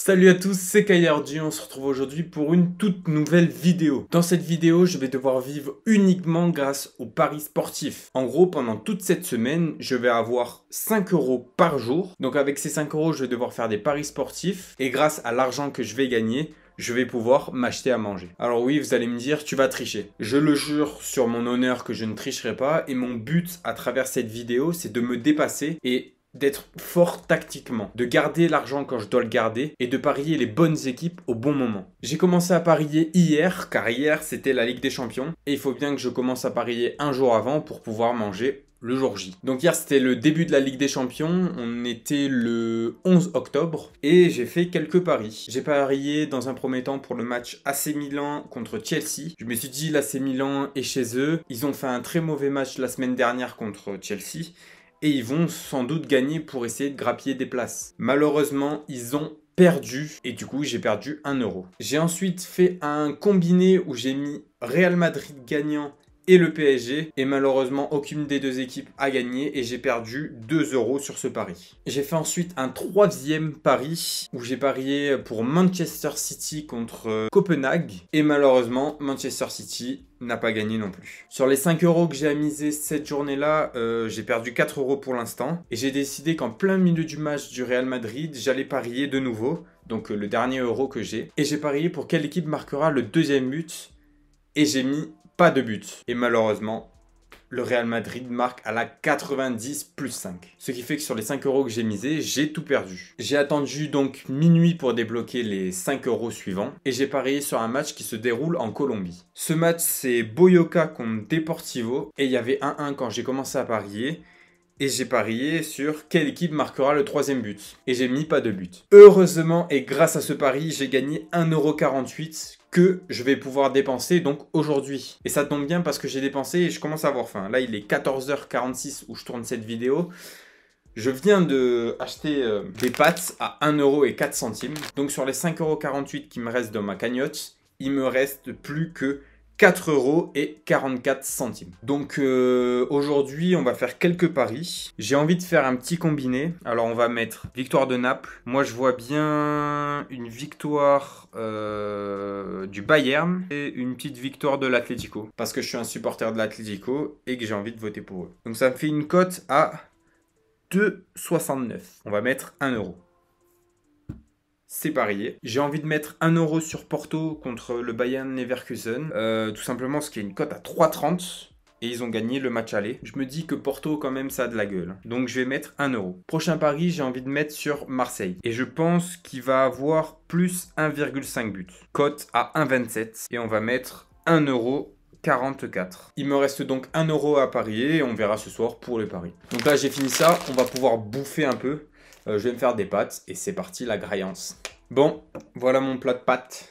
Salut à tous, c'est Kayardi, on se retrouve aujourd'hui pour une toute nouvelle vidéo. Dans cette vidéo, je vais devoir vivre uniquement grâce aux paris sportifs. En gros, pendant toute cette semaine, je vais avoir 5 euros par jour. Donc avec ces 5 euros, je vais devoir faire des paris sportifs. Et grâce à l'argent que je vais gagner, je vais pouvoir m'acheter à manger. Alors oui, vous allez me dire, tu vas tricher. Je le jure sur mon honneur que je ne tricherai pas. Et mon but à travers cette vidéo, c'est de me dépasser et d'être fort tactiquement, de garder l'argent quand je dois le garder et de parier les bonnes équipes au bon moment. J'ai commencé à parier hier, car hier c'était la Ligue des Champions, et il faut bien que je commence à parier un jour avant pour pouvoir manger le jour J. Donc hier c'était le début de la Ligue des Champions, on était le 11 octobre et j'ai fait quelques paris. J'ai parié dans un premier temps pour le match AC Milan contre Chelsea. Je me suis dit l'AC Milan est chez eux, ils ont fait un très mauvais match la semaine dernière contre Chelsea et ils vont sans doute gagner pour essayer de grappiller des places. Malheureusement, ils ont perdu et du coup j'ai perdu 1 euro. J'ai ensuite fait un combiné où j'ai mis Real Madrid gagnant et le PSG. Et malheureusement, aucune des deux équipes a gagné et j'ai perdu 2 euros sur ce pari. J'ai fait ensuite un troisième pari où j'ai parié pour Manchester City contre euh, Copenhague. Et malheureusement, Manchester City n'a pas gagné non plus. Sur les 5 euros que j'ai misé cette journée-là, euh, j'ai perdu 4 euros pour l'instant. Et j'ai décidé qu'en plein milieu du match du Real Madrid, j'allais parier de nouveau. Donc euh, le dernier euro que j'ai. Et j'ai parié pour quelle équipe marquera le deuxième but. Et j'ai mis pas de but. Et malheureusement, le Real Madrid marque à la 90 plus 5. Ce qui fait que sur les 5 euros que j'ai misé, j'ai tout perdu. J'ai attendu donc minuit pour débloquer les 5 euros suivants et j'ai parié sur un match qui se déroule en Colombie. Ce match c'est Boyoka contre Deportivo et il y avait 1-1 quand j'ai commencé à parier et j'ai parié sur quelle équipe marquera le troisième but. Et j'ai mis pas de but. Heureusement et grâce à ce pari, j'ai gagné 1,48€ que je vais pouvoir dépenser donc aujourd'hui. Et ça tombe bien parce que j'ai dépensé et je commence à avoir faim. Là, il est 14h46 où je tourne cette vidéo. Je viens de acheter euh, des pâtes à 1,04€. Donc sur les 5,48€ qui me restent dans ma cagnotte, il me reste plus que 4 euros et 44 centimes. Donc euh, aujourd'hui, on va faire quelques paris. J'ai envie de faire un petit combiné. Alors on va mettre victoire de Naples. Moi, je vois bien une victoire euh, du Bayern et une petite victoire de l'Atlético parce que je suis un supporter de l'Atlético et que j'ai envie de voter pour eux. Donc ça me fait une cote à 2,69. On va mettre 1 euro c'est parié. J'ai envie de mettre 1€ euro sur Porto contre le Bayern Leverkusen, euh, tout simplement ce qui est une cote à 3,30 et ils ont gagné le match aller. Je me dis que Porto, quand même, ça a de la gueule. Donc je vais mettre 1€. euro. Prochain pari, j'ai envie de mettre sur Marseille. Et je pense qu'il va avoir plus 1,5 buts. Cote à 1,27. Et on va mettre 1 euro. 44. Il me reste donc 1€ euro à parier et on verra ce soir pour le paris. Donc là j'ai fini ça, on va pouvoir bouffer un peu. Euh, je vais me faire des pâtes et c'est parti la graillance. Bon, voilà mon plat de pâtes.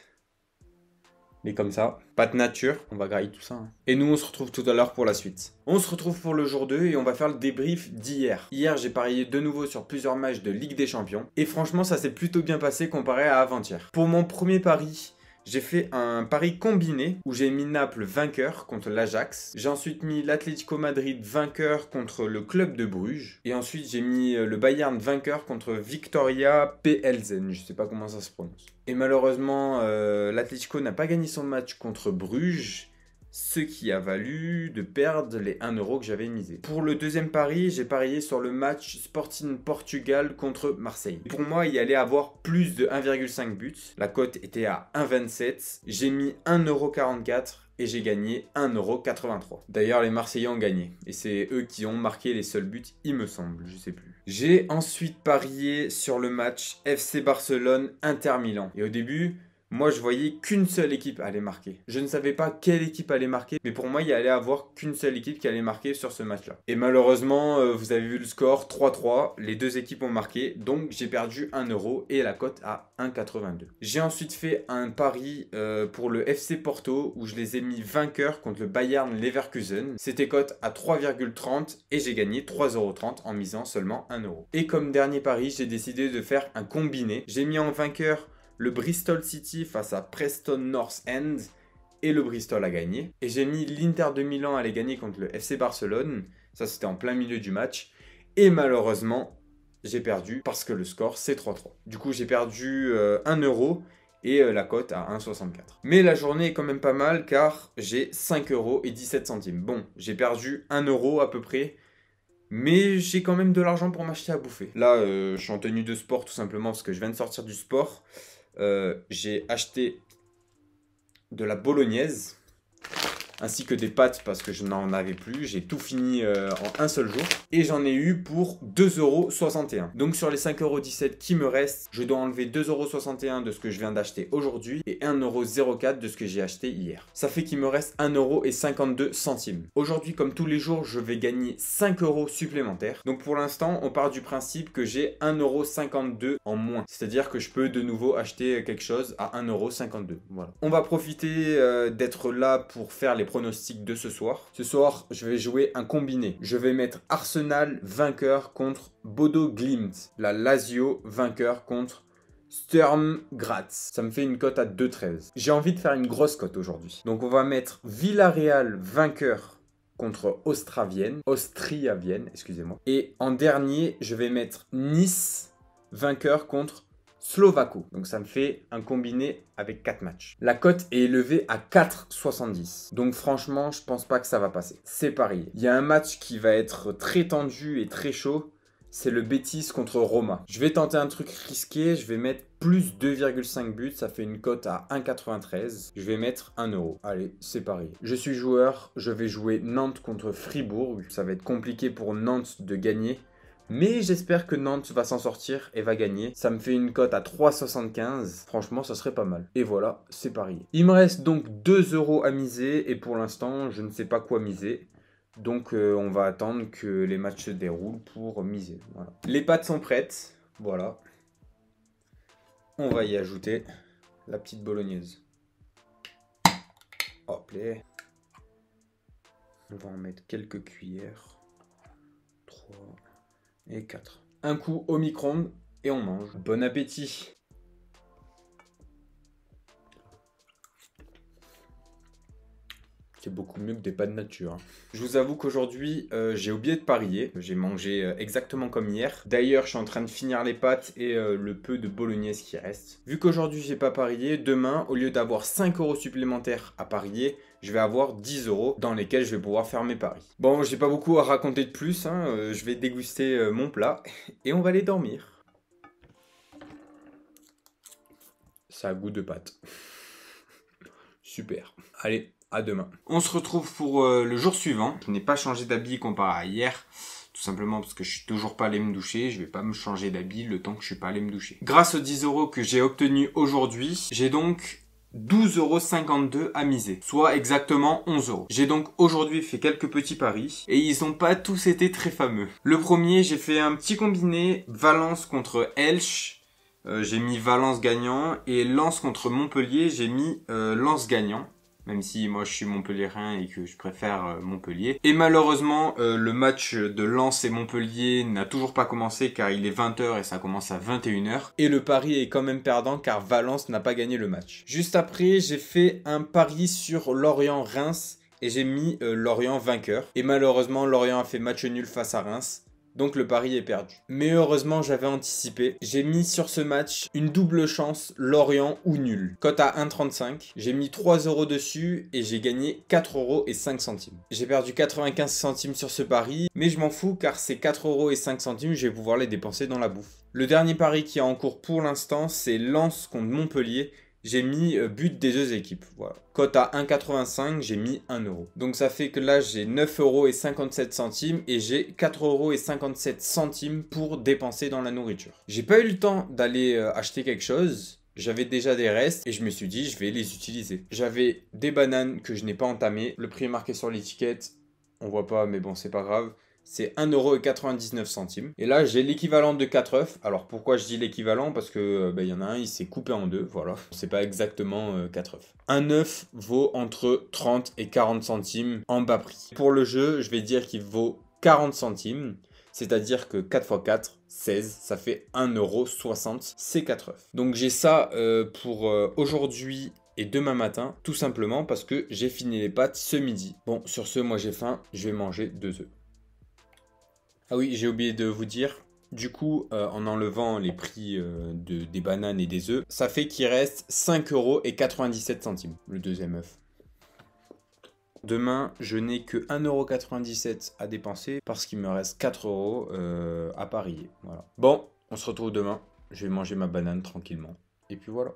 Mais comme ça, Pâtes nature, on va grailler tout ça. Hein. Et nous, on se retrouve tout à l'heure pour la suite. On se retrouve pour le jour 2 et on va faire le débrief d'hier. Hier, Hier j'ai parié de nouveau sur plusieurs matchs de Ligue des Champions. Et franchement, ça s'est plutôt bien passé comparé à avant-hier. Pour mon premier pari, j'ai fait un pari combiné où j'ai mis Naples vainqueur contre l'Ajax. J'ai ensuite mis l'Atlético Madrid vainqueur contre le club de Bruges. Et ensuite j'ai mis euh, le Bayern vainqueur contre Victoria Pelsen. Je sais pas comment ça se prononce. Et malheureusement, euh, l'Atlético n'a pas gagné son match contre Bruges ce qui a valu de perdre les 1 que j'avais misé. Pour le deuxième pari, j'ai parié sur le match Sporting Portugal contre Marseille. Pour moi, il y allait avoir plus de 1,5 buts. La cote était à 1,27. J'ai mis 1,44€ et j'ai gagné 1,83€. D'ailleurs, les Marseillais ont gagné, et c'est eux qui ont marqué les seuls buts, il me semble, je sais plus. J'ai ensuite parié sur le match FC Barcelone-Inter Milan. Et au début, moi je voyais qu'une seule équipe allait marquer. Je ne savais pas quelle équipe allait marquer, mais pour moi il y allait avoir qu'une seule équipe qui allait marquer sur ce match-là. Et malheureusement, euh, vous avez vu le score 3-3, les deux équipes ont marqué, donc j'ai perdu 1 euro et la cote à 1,82. J'ai ensuite fait un pari euh, pour le FC Porto où je les ai mis vainqueurs contre le Bayern Leverkusen. C'était cote à 3,30 et j'ai gagné 3,30€ en misant seulement 1 euro. Et comme dernier pari, j'ai décidé de faire un combiné. J'ai mis en vainqueur le Bristol City face à Preston North End, et le Bristol a gagné. Et j'ai mis l'Inter de Milan à les gagner contre le FC Barcelone, ça c'était en plein milieu du match, et malheureusement, j'ai perdu parce que le score c'est 3-3. Du coup, j'ai perdu 1 euh, euro et euh, la cote à 1,64. Mais la journée est quand même pas mal car j'ai 5 euros et 17 centimes. Bon, j'ai perdu 1 euro à peu près, mais j'ai quand même de l'argent pour m'acheter à bouffer. Là, euh, je suis en tenue de sport tout simplement parce que je viens de sortir du sport. Euh, j'ai acheté de la bolognaise ainsi que des pâtes parce que je n'en avais plus. J'ai tout fini euh, en un seul jour. Et j'en ai eu pour 2,61€. Donc sur les 5,17€ qui me restent, je dois enlever 2,61€ de ce que je viens d'acheter aujourd'hui et 1,04€ de ce que j'ai acheté hier. Ça fait qu'il me reste 1,52€. Aujourd'hui, comme tous les jours, je vais gagner 5€ supplémentaires. Donc pour l'instant, on part du principe que j'ai 1,52€ en moins. C'est-à-dire que je peux de nouveau acheter quelque chose à 1,52€. Voilà. On va profiter euh, d'être là pour faire les pronostics de ce soir. Ce soir, je vais jouer un combiné. Je vais mettre Arsenal vainqueur contre Bodo Glimt. La Lazio vainqueur contre Sturm Graz. Ça me fait une cote à 2-13. J'ai envie de faire une grosse cote aujourd'hui. Donc on va mettre Villarreal vainqueur contre Austria-Vienne, excusez-moi. Et en dernier, je vais mettre Nice vainqueur contre Slovako. Donc ça me fait un combiné avec 4 matchs. La cote est élevée à 4,70. Donc franchement, je pense pas que ça va passer. C'est pareil. Il y a un match qui va être très tendu et très chaud. C'est le Betis contre Roma. Je vais tenter un truc risqué. Je vais mettre plus 2,5 buts, ça fait une cote à 1,93. Je vais mettre 1 euro. Allez, c'est pareil. Je suis joueur, je vais jouer Nantes contre Fribourg. Ça va être compliqué pour Nantes de gagner. Mais j'espère que Nantes va s'en sortir et va gagner. Ça me fait une cote à 3,75. Franchement, ça serait pas mal. Et voilà, c'est parié. Il me reste donc 2 euros à miser et pour l'instant, je ne sais pas quoi miser. Donc euh, on va attendre que les matchs se déroulent pour miser. Les pattes sont prêtes. Voilà. On va y ajouter la petite bolognaise. Hop là. On va en mettre quelques cuillères. 3 et 4. Un coup au micro et on mange. Bon appétit beaucoup mieux que des pâtes nature. Hein. Je vous avoue qu'aujourd'hui, euh, j'ai oublié de parier. J'ai mangé euh, exactement comme hier. D'ailleurs, je suis en train de finir les pâtes et euh, le peu de bolognaise qui reste. Vu qu'aujourd'hui, j'ai pas parié, demain, au lieu d'avoir 5 euros supplémentaires à parier, je vais avoir 10 euros dans lesquels je vais pouvoir faire mes paris. Bon, j'ai pas beaucoup à raconter de plus. Hein, je vais déguster mon plat et on va aller dormir. Ça a goût de pâte. Super. Allez, à demain. On se retrouve pour euh, le jour suivant. Je n'ai pas changé d'habit comparé à hier. Tout simplement parce que je suis toujours pas allé me doucher, je vais pas me changer d'habit le temps que je suis pas allé me doucher. Grâce aux 10 euros que j'ai obtenus aujourd'hui, j'ai donc euros à miser, soit exactement 11 euros. J'ai donc aujourd'hui fait quelques petits paris et ils n'ont pas tous été très fameux. Le premier, j'ai fait un petit combiné Valence contre Elche. Euh, j'ai mis Valence gagnant et Lance contre Montpellier, j'ai mis euh, Lance gagnant même si moi je suis montpelliérain et que je préfère euh, Montpellier. Et malheureusement, euh, le match de Lens et Montpellier n'a toujours pas commencé car il est 20h et ça commence à 21h. Et le pari est quand même perdant car Valence n'a pas gagné le match. Juste après, j'ai fait un pari sur Lorient-Reims et j'ai mis euh, Lorient vainqueur. Et malheureusement, Lorient a fait match nul face à Reims donc le pari est perdu. Mais heureusement, j'avais anticipé. J'ai mis sur ce match une double chance, Lorient ou nul. Cote à 1,35. J'ai mis 3 euros dessus et j'ai gagné 4 euros et 5 centimes. J'ai perdu 95 centimes sur ce pari, mais je m'en fous car ces 4 euros et 5 centimes, je vais pouvoir les dépenser dans la bouffe. Le dernier pari qui est en cours pour l'instant, c'est Lens contre Montpellier j'ai mis euh, but des deux équipes. Voilà. Cote à 1,85, j'ai mis 1 euro. Donc ça fait que là j'ai 9 euros et 57 centimes et j'ai 4 euros et centimes pour dépenser dans la nourriture. J'ai pas eu le temps d'aller euh, acheter quelque chose. J'avais déjà des restes et je me suis dit je vais les utiliser. J'avais des bananes que je n'ai pas entamées. Le prix est marqué sur l'étiquette. On voit pas mais bon c'est pas grave c'est 1,99€. Et là, j'ai l'équivalent de 4 œufs. Alors pourquoi je dis l'équivalent Parce que euh, ben, il y en a un, il s'est coupé en deux, voilà. C'est pas exactement 4 euh, œufs. Un œuf vaut entre 30 et 40 centimes en bas prix. Pour le jeu, je vais dire qu'il vaut 40 centimes. C'est-à-dire que 4 x 4, 16, ça fait 1,60€, c'est 4 œufs. Donc j'ai ça euh, pour aujourd'hui et demain matin, tout simplement parce que j'ai fini les pâtes ce midi. Bon, sur ce, moi j'ai faim, je vais manger deux œufs. Ah oui, j'ai oublié de vous dire. Du coup, euh, en enlevant les prix euh, de, des bananes et des œufs, ça fait qu'il reste centimes le deuxième œuf. Demain, je n'ai que 1,97€ à dépenser parce qu'il me reste euros euh, à parier. Voilà. Bon, on se retrouve demain. Je vais manger ma banane tranquillement. Et puis voilà.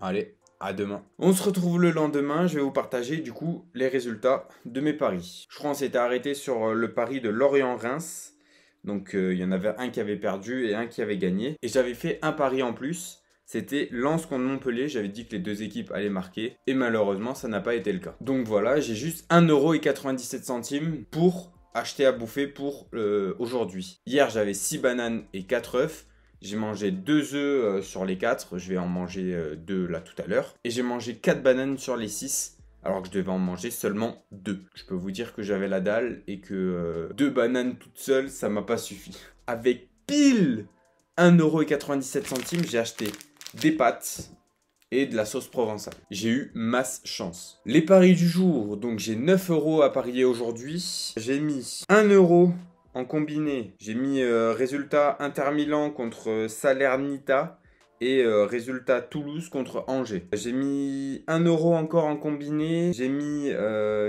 Allez, à demain. On se retrouve le lendemain. Je vais vous partager du coup les résultats de mes paris. Je crois qu'on s'était arrêté sur euh, le pari de Lorient-Reims. Donc euh, il y en avait un qui avait perdu et un qui avait gagné. Et j'avais fait un pari en plus. C'était Lens contre Montpellier. J'avais dit que les deux équipes allaient marquer. Et malheureusement, ça n'a pas été le cas. Donc voilà, j'ai juste 1,97€ pour acheter à bouffer pour euh, aujourd'hui. Hier, j'avais 6 bananes et 4 œufs. J'ai mangé deux œufs euh, sur les quatre. Je vais en manger euh, deux là tout à l'heure. Et j'ai mangé quatre bananes sur les six alors que je devais en manger seulement deux. Je peux vous dire que j'avais la dalle et que euh, deux bananes toutes seules, ça m'a pas suffi. Avec pile 1,97€, j'ai acheté des pâtes et de la sauce provençale. J'ai eu masse chance. Les paris du jour, donc j'ai 9 euros à parier aujourd'hui. J'ai mis 1€... euro en combiné, j'ai mis euh, résultat Inter Milan contre euh, Salernita et euh, résultat Toulouse contre Angers. J'ai mis 1 euro encore en combiné, j'ai mis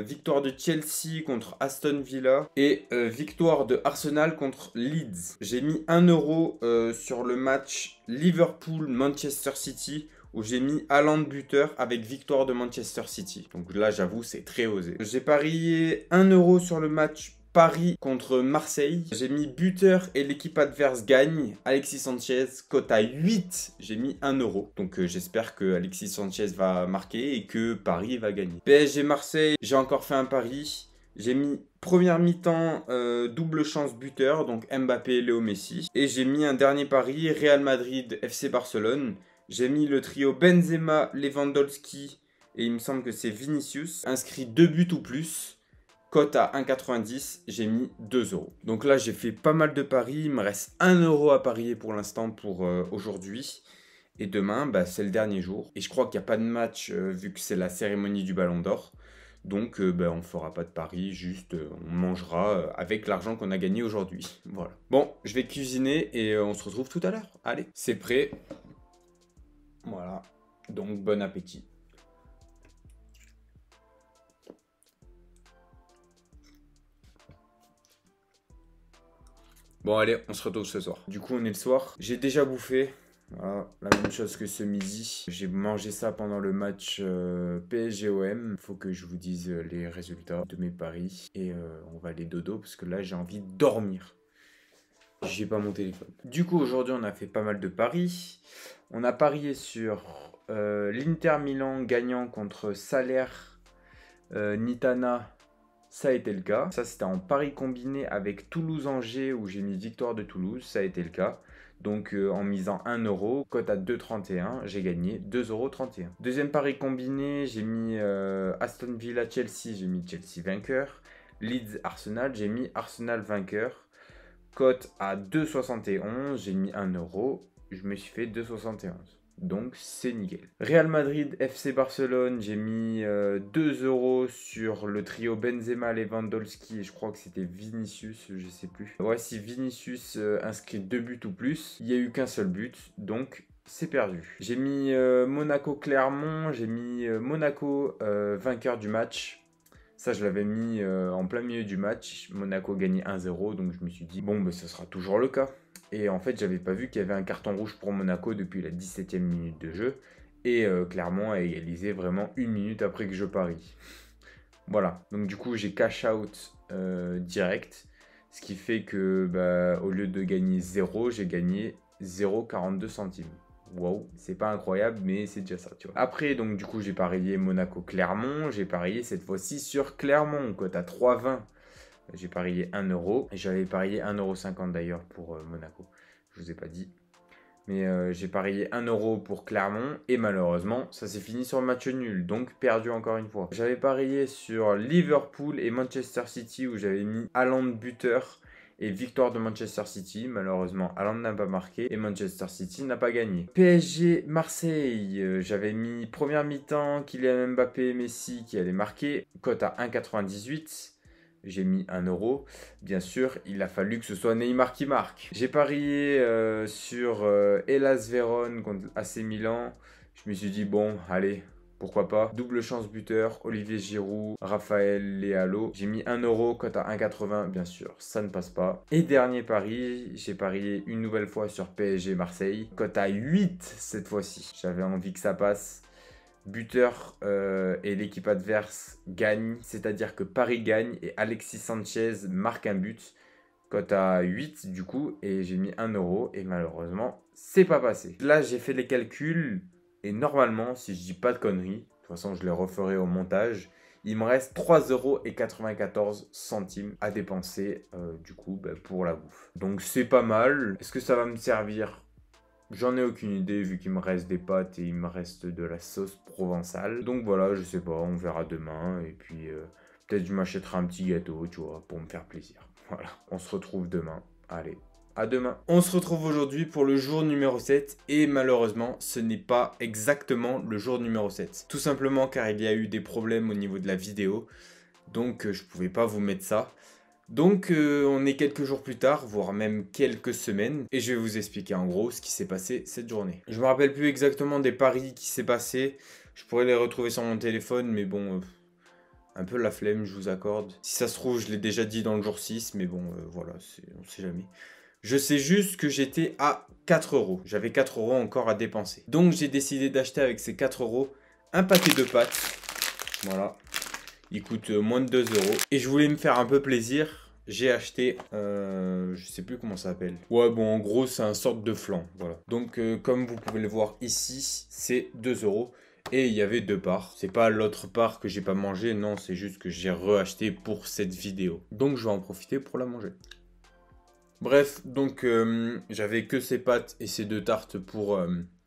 victoire de Chelsea contre Aston Villa et victoire de Arsenal contre Leeds. J'ai mis 1 euro sur le match Liverpool-Manchester City où j'ai mis alan buteur avec victoire de Manchester City. Donc là, j'avoue, c'est très osé. J'ai parié 1 euro sur le match Paris contre Marseille. J'ai mis buteur et l'équipe adverse gagne. Alexis Sanchez, cote à 8. J'ai mis 1 euro. Donc euh, j'espère que Alexis Sanchez va marquer et que Paris va gagner. PSG Marseille, j'ai encore fait un pari. J'ai mis première mi-temps euh, double chance buteur, donc Mbappé, Léo Messi. Et j'ai mis un dernier pari, Real Madrid, FC Barcelone. J'ai mis le trio Benzema, Lewandowski et il me semble que c'est Vinicius, inscrit 2 buts ou plus. Cote à 1,90, j'ai mis 2 euros. Donc là, j'ai fait pas mal de paris. Il me reste 1 euro à parier pour l'instant pour euh, aujourd'hui. Et demain, bah, c'est le dernier jour. Et je crois qu'il n'y a pas de match euh, vu que c'est la cérémonie du Ballon d'Or. Donc euh, bah, on ne fera pas de paris, juste on mangera avec l'argent qu'on a gagné aujourd'hui. Voilà. Bon, je vais cuisiner et on se retrouve tout à l'heure. Allez, c'est prêt. Voilà. Donc bon appétit. Bon, allez, on se retrouve ce soir. Du coup, on est le soir. J'ai déjà bouffé. la même chose que ce midi. J'ai mangé ça pendant le match euh, PSG-OM. Il Faut que je vous dise euh, les résultats de mes paris. Et euh, on va aller dodo parce que là, j'ai envie de dormir. J'ai pas mon téléphone. Du coup, aujourd'hui, on a fait pas mal de paris. On a parié sur l'Inter Milan gagnant contre Salaire, Nitana ça a été le cas. Ça, c'était en Paris combiné avec Toulouse-Angers où j'ai mis victoire de Toulouse. Ça a été le cas. Donc euh, en misant 1 euro, cote à 2,31, j'ai gagné 2,31€. Deuxième pari combiné, j'ai mis euh, Aston Villa Chelsea, j'ai mis Chelsea vainqueur. Leeds Arsenal, j'ai mis Arsenal vainqueur. Cote à 2,71, j'ai mis 1 euro, je me suis fait 2,71. Donc c'est nickel. Real Madrid, FC Barcelone, j'ai mis 2 euh, euros sur le trio Benzema, Lewandowski et je crois que c'était Vinicius, je sais plus. Voici si Vinicius euh, inscrit 2 buts ou plus, il n'y a eu qu'un seul but, donc c'est perdu. J'ai mis euh, Monaco Clermont, j'ai mis Monaco vainqueur du match. Ça, je l'avais mis en plein milieu du match. Monaco gagnait 1-0, donc je me suis dit, bon, mais bah, ce sera toujours le cas. Et en fait, j'avais pas vu qu'il y avait un carton rouge pour Monaco depuis la 17e minute de jeu. Et euh, Clermont a égalisé vraiment une minute après que je parie. voilà. Donc, du coup, j'ai cash out euh, direct. Ce qui fait que, bah, au lieu de gagner 0, j'ai gagné 0,42 centimes. Waouh, c'est pas incroyable, mais c'est déjà ça, Après, donc, du coup, j'ai parié Monaco-Clermont. J'ai parié cette fois-ci sur Clermont, cote à 3,20. J'ai parié 1 euro. J'avais parié 1,50€ d'ailleurs pour euh, Monaco. Je vous ai pas dit. Mais euh, j'ai parié 1 euro pour Clermont et malheureusement, ça s'est fini sur le match nul, donc perdu encore une fois. J'avais parié sur Liverpool et Manchester City où j'avais mis de buteur et victoire de Manchester City. Malheureusement, Allende n'a pas marqué et Manchester City n'a pas gagné. PSG Marseille, euh, j'avais mis première mi-temps Kylian Mbappé Messi qui allait marquer, cote à 1,98 j'ai mis 1 euro. Bien sûr, il a fallu que ce soit Neymar qui marque. J'ai parié euh, sur euh, contre AC Milan. Je me suis dit, bon, allez, pourquoi pas. Double chance buteur, Olivier Giroud, Raphaël Léalo. J'ai mis 1 euro, cote à 1,80, bien sûr, ça ne passe pas. Et dernier pari, j'ai parié une nouvelle fois sur PSG Marseille, cote à 8 cette fois-ci. J'avais envie que ça passe buteur euh, et l'équipe adverse gagne, c'est-à-dire que Paris gagne et Alexis Sanchez marque un but. Cote à 8 du coup, et j'ai mis 1 euro, et malheureusement, c'est pas passé. Là, j'ai fait les calculs, et normalement, si je dis pas de conneries, de toute façon, je les referai au montage, il me reste 3,94€ centimes à dépenser euh, du coup bah, pour la bouffe. Donc c'est pas mal. Est-ce que ça va me servir J'en ai aucune idée vu qu'il me reste des pâtes et il me reste de la sauce provençale. Donc voilà, je sais pas, on verra demain et puis euh, peut-être je m'achèterai un petit gâteau, tu vois, pour me faire plaisir. Voilà, on se retrouve demain. Allez, à demain. On se retrouve aujourd'hui pour le jour numéro 7 et malheureusement ce n'est pas exactement le jour numéro 7. Tout simplement car il y a eu des problèmes au niveau de la vidéo donc euh, je pouvais pas vous mettre ça. Donc euh, on est quelques jours plus tard, voire même quelques semaines, et je vais vous expliquer en gros ce qui s'est passé cette journée. Je me rappelle plus exactement des paris qui s'est passé, je pourrais les retrouver sur mon téléphone, mais bon, euh, un peu la flemme, je vous accorde. Si ça se trouve, je l'ai déjà dit dans le jour 6, mais bon, euh, voilà, on sait jamais. Je sais juste que j'étais à 4 euros. J'avais 4 euros encore à dépenser. Donc j'ai décidé d'acheter avec ces 4 euros un paquet de pâtes. Voilà, il coûte euh, moins de 2 euros. Et je voulais me faire un peu plaisir j'ai acheté, euh, je sais plus comment ça s'appelle. Ouais, bon, en gros, c'est un sorte de flan. Voilà. Donc, euh, comme vous pouvez le voir ici, c'est 2 euros. Et il y avait deux parts. C'est pas l'autre part que j'ai pas mangé, non, c'est juste que j'ai re-acheté pour cette vidéo. Donc, je vais en profiter pour la manger. Bref, donc, euh, j'avais que ces pâtes et ces deux tartes pour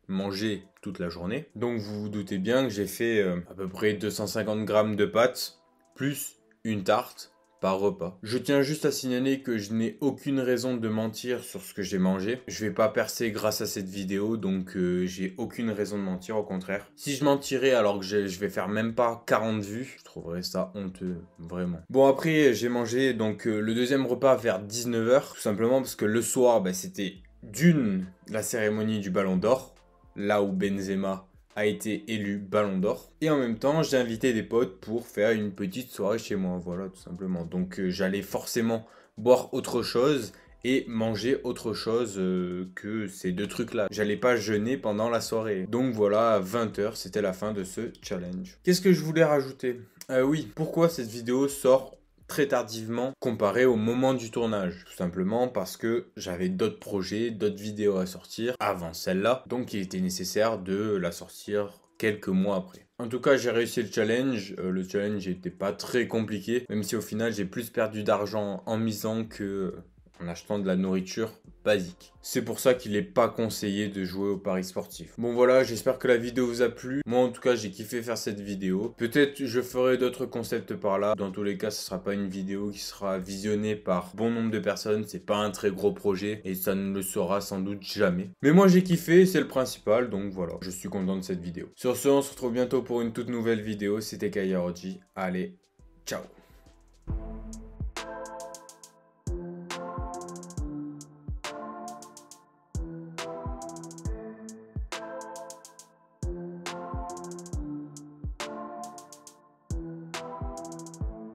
manger toute la journée. Donc, vous vous doutez bien que j'ai fait à peu près 250 grammes de pâtes plus une tarte par repas. Je tiens juste à signaler que je n'ai aucune raison de mentir sur ce que j'ai mangé. Je vais pas percer grâce à cette vidéo, donc euh, j'ai aucune raison de mentir, au contraire. Si je mentirais alors que je vais faire même pas 40 vues, je trouverais ça honteux, vraiment. Bon après, j'ai mangé donc euh, le deuxième repas vers 19h, tout simplement parce que le soir, ben, c'était d'une, la cérémonie du Ballon d'Or, là où Benzema a été élu Ballon d'Or. Et en même temps, j'ai invité des potes pour faire une petite soirée chez moi, voilà, tout simplement. Donc euh, j'allais forcément boire autre chose et manger autre chose euh, que ces deux trucs-là. J'allais pas jeûner pendant la soirée. Donc voilà, 20h, c'était la fin de ce challenge. Qu'est-ce que je voulais rajouter Ah oui, pourquoi cette vidéo sort très tardivement comparé au moment du tournage. Tout simplement parce que j'avais d'autres projets, d'autres vidéos à sortir avant celle-là. Donc il était nécessaire de la sortir quelques mois après. En tout cas, j'ai réussi le challenge. Euh, le challenge n'était pas très compliqué, même si au final j'ai plus perdu d'argent en misant que en achetant de la nourriture basique. C'est pour ça qu'il n'est pas conseillé de jouer au paris sportif. Bon voilà, j'espère que la vidéo vous a plu. Moi en tout cas, j'ai kiffé faire cette vidéo. Peut-être je ferai d'autres concepts par là. Dans tous les cas, ce ne sera pas une vidéo qui sera visionnée par bon nombre de personnes. C'est pas un très gros projet et ça ne le sera sans doute jamais. Mais moi j'ai kiffé, c'est le principal, donc voilà, je suis content de cette vidéo. Sur ce, on se retrouve bientôt pour une toute nouvelle vidéo. C'était Kaiaroji. Allez, ciao